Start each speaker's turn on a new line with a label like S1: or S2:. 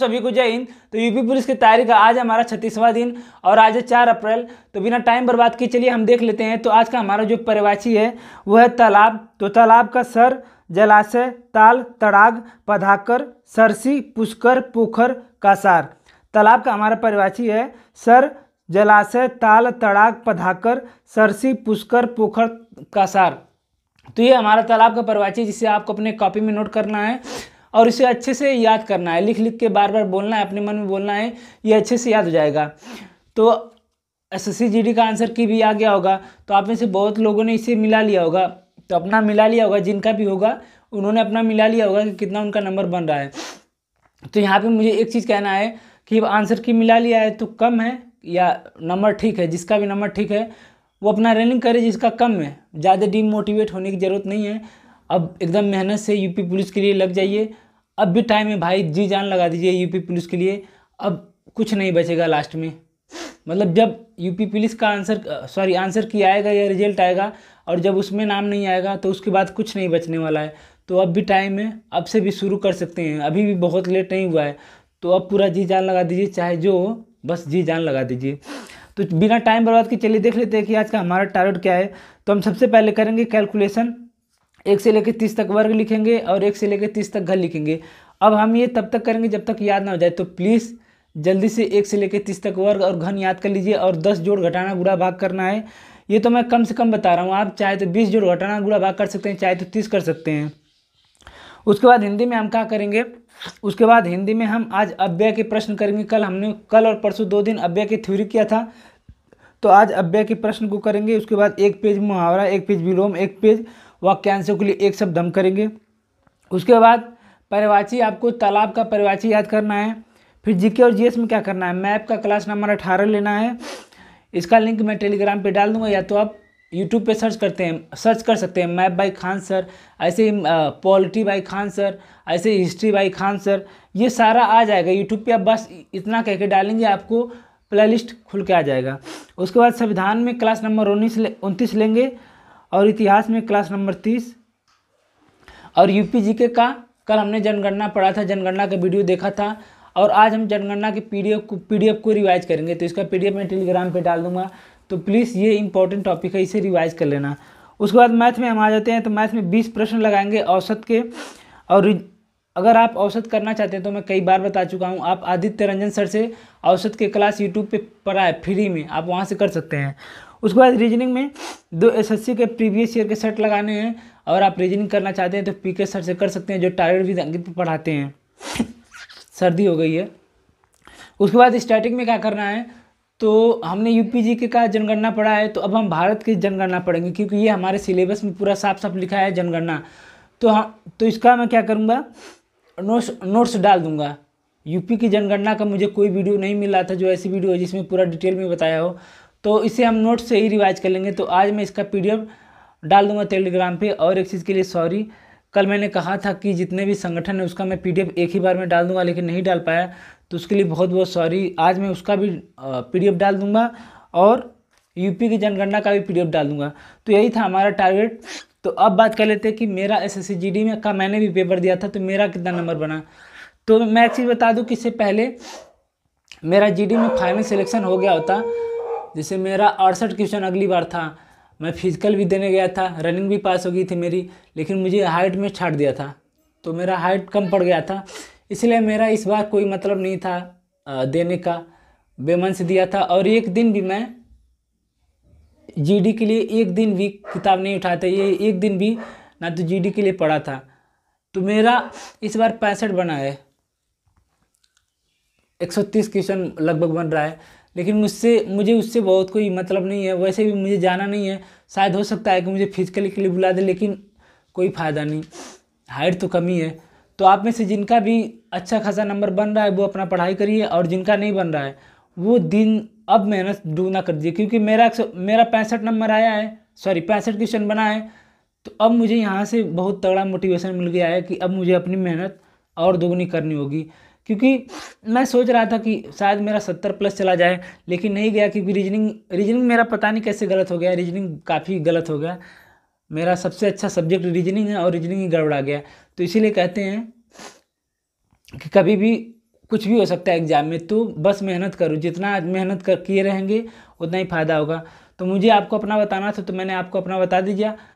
S1: सभी को जय हिंद तो यूपी पुलिस की तैयारी का आज हमारा छत्तीसवां दिन और आज है चार अप्रैल तो बिना टाइम बर्बाद किए चलिए हम देख लेते हैं तो आज का हमारा जो परिवाची है वो है तालाब तो तालाब का सर जलाशय ताल तड़ाग पधाकर सरसी पुष्कर पोखर कासार तालाब का हमारा परिवाची है सर जलाशय ताल तड़ाग पधाकर सरसी पुष्कर पोखर कासार तो ये हमारा तालाब का परिवाची जिसे आपको अपने कॉपी में नोट करना है और इसे अच्छे से याद करना है लिख लिख के बार बार बोलना है अपने मन में बोलना है ये अच्छे से याद हो जाएगा तो एस एस का आंसर की भी आ गया होगा तो आप में से बहुत लोगों ने इसे मिला लिया होगा तो अपना मिला लिया होगा जिनका भी होगा उन्होंने अपना मिला लिया होगा कि कितना उनका नंबर बन रहा है तो यहाँ पे मुझे एक चीज़ कहना है कि आंसर की मिला लिया है तो कम है या नंबर ठीक है जिसका भी नंबर ठीक है वो अपना रनिंग करे जिसका कम है ज़्यादा डीमोटिवेट होने की ज़रूरत नहीं है अब एकदम मेहनत से यूपी पुलिस के लिए लग जाइए अब भी टाइम है भाई जी जान लगा दीजिए यूपी पुलिस के लिए अब कुछ नहीं बचेगा लास्ट में मतलब जब यूपी पुलिस का आंसर सॉरी आंसर की आएगा या रिजल्ट आएगा और जब उसमें नाम नहीं आएगा तो उसके बाद कुछ नहीं बचने वाला है तो अब भी टाइम है अब से भी शुरू कर सकते हैं अभी भी बहुत लेट नहीं हुआ है तो अब पूरा जी जान लगा दीजिए चाहे जो हो बस जी जान लगा दीजिए तो बिना टाइम बर्बाद के चलिए देख लेते हैं कि आज का हमारा टारगेट क्या है तो हम सबसे पहले करेंगे कैलकुलेशन एक से लेकर तीस तक वर्ग लिखेंगे और एक से लेकर तीस तक घर लिखेंगे अब हम ये तब तक करेंगे जब तक याद ना हो जाए तो प्लीज़ जल्दी से एक से लेकर तीस तक वर्ग और घन याद कर लीजिए और दस जोड़ घटाना गुड़ा भाग करना है ये तो मैं कम से कम बता रहा हूँ आप चाहे तो बीस जोड़ घटाना गुड़ा भाग कर सकते हैं चाहे तो तीस कर सकते हैं उसके बाद हिंदी में हम क्या करेंगे उसके बाद हिंदी में हम आज अव्यय के प्रश्न करेंगे कल हमने कल और परसों दो दिन अव्यय की थ्योरी किया था तो आज अव्यय के प्रश्न को करेंगे उसके बाद एक पेज मुहावरा एक पेज विलोम एक पेज वाक्य आंसर के लिए एक शब्द दम करेंगे उसके बाद परिवाची आपको तालाब का परिवाची याद करना है फिर जीके और जीएस में क्या करना है मैप का क्लास नंबर अठारह लेना है इसका लिंक मैं टेलीग्राम पे डाल दूंगा या तो आप यूट्यूब पे सर्च करते हैं सर्च कर सकते हैं मैप बाई खान सर ऐसे ही पॉलिटी बाई खान सर ऐसे हिस्ट्री बाई खान सर ये सारा आ जाएगा यूट्यूब पे आप बस इतना कह के डालेंगे आपको प्लेलिस्ट खुल के आ जाएगा उसके बाद संविधान में क्लास नंबर उन्नीस ले उनतीस लेंगे और इतिहास में क्लास नंबर तीस और यूपी जीके का कल हमने जनगणना पढ़ा था जनगणना का वीडियो देखा था और आज हम जनगणना के पीडीएफ को पीडीएफ को रिवाइज करेंगे तो इसका पीडीएफ मैं टेलीग्राम पे डाल दूंगा तो प्लीज़ ये इंपॉर्टेंट टॉपिक है इसे रिवाइज कर लेना उसके बाद मैथ में हम आ जाते हैं तो मैथ में बीस प्रश्न लगाएंगे औसत के और अगर आप औसत करना चाहते हैं तो मैं कई बार बता चुका हूँ आप आदित्य रंजन सर से औसत के क्लास यूट्यूब पे पढ़ा है फ्री में आप वहाँ से कर सकते हैं उसके बाद रीजनिंग में दो एसएससी के प्रीवियस ईयर के सेट लगाने हैं और आप रीजनिंग करना चाहते हैं तो पी के सर से कर सकते हैं जो टायर भी अंकित पढ़ाते हैं सर्दी हो गई है उसके बाद स्टार्टिंग में क्या करना है तो हमने जी के का जनगणना पढ़ा है तो अब हम भारत की जनगणना पढ़ेंगे क्योंकि ये हमारे सिलेबस में पूरा साफ साफ लिखा है जनगणना तो हाँ तो इसका मैं क्या करूँगा नोट्स नोट्स डाल दूँगा यूपी की जनगणना का मुझे कोई वीडियो नहीं मिला था जो ऐसी वीडियो हो जिसमें पूरा डिटेल में बताया हो तो इसे हम नोट से ही रिवाइज कर लेंगे तो आज मैं इसका पी डाल दूंगा टेलीग्राम पे और एक चीज़ के लिए सॉरी कल मैंने कहा था कि जितने भी संगठन है उसका मैं पी एक ही बार में डाल दूंगा लेकिन नहीं डाल पाया तो उसके लिए बहुत बहुत सॉरी आज मैं उसका भी पी डाल दूंगा और यूपी की जनगणना का भी पी डाल दूंगा तो यही था हमारा टारगेट तो अब बात कर लेते हैं कि मेरा एस एस में का मैंने भी पेपर दिया था तो मेरा कितना नंबर बना तो मैं एक चीज़ बता दूँ कि इससे पहले मेरा जी में फाइनल सिलेक्शन हो गया होता जैसे मेरा अड़सठ क्वेश्चन अगली बार था मैं फिजिकल भी देने गया था रनिंग भी पास हो गई थी मेरी लेकिन मुझे हाइट में छाट दिया था तो मेरा हाइट कम पड़ गया था इसलिए मेरा इस बार कोई मतलब नहीं था देने का बेमन से दिया था और एक दिन भी मैं जीडी के लिए एक दिन भी किताब नहीं उठाते ये एक दिन भी ना तो जीडी के लिए पढ़ा था तो मेरा इस बार पैंसठ बना है 130 क्वेश्चन लगभग बन रहा है लेकिन मुझसे मुझे उससे बहुत कोई मतलब नहीं है वैसे भी मुझे जाना नहीं है शायद हो सकता है कि मुझे फिजिकली के लिए बुला दे लेकिन कोई फ़ायदा नहीं हाइट तो कमी है तो आप में से जिनका भी अच्छा खासा नंबर बन रहा है वो अपना पढ़ाई करिए और जिनका नहीं बन रहा है वो दिन अब मेहनत डूना कर दीजिए क्योंकि मेरा मेरा पैंसठ नंबर आया है सॉरी पैंसठ क्वेश्चन बना है तो अब मुझे यहाँ से बहुत तगड़ा मोटिवेशन मिल गया है कि अब मुझे अपनी मेहनत और दोगुनी करनी होगी क्योंकि मैं सोच रहा था कि शायद मेरा सत्तर प्लस चला जाए लेकिन नहीं गया क्योंकि रीजनिंग रीजनिंग मेरा पता नहीं कैसे गलत हो गया रीजनिंग काफ़ी गलत हो गया मेरा सबसे अच्छा सब्जेक्ट रीजनिंग है और रीजनिंग ही गड़बड़ा गया तो इसीलिए कहते हैं कि कभी भी कुछ भी हो सकता है एग्ज़ाम में तो बस मेहनत करो जितना मेहनत कर किए रहेंगे उतना ही फ़ायदा होगा तो मुझे आपको अपना बताना था तो मैंने आपको अपना बता दीजिए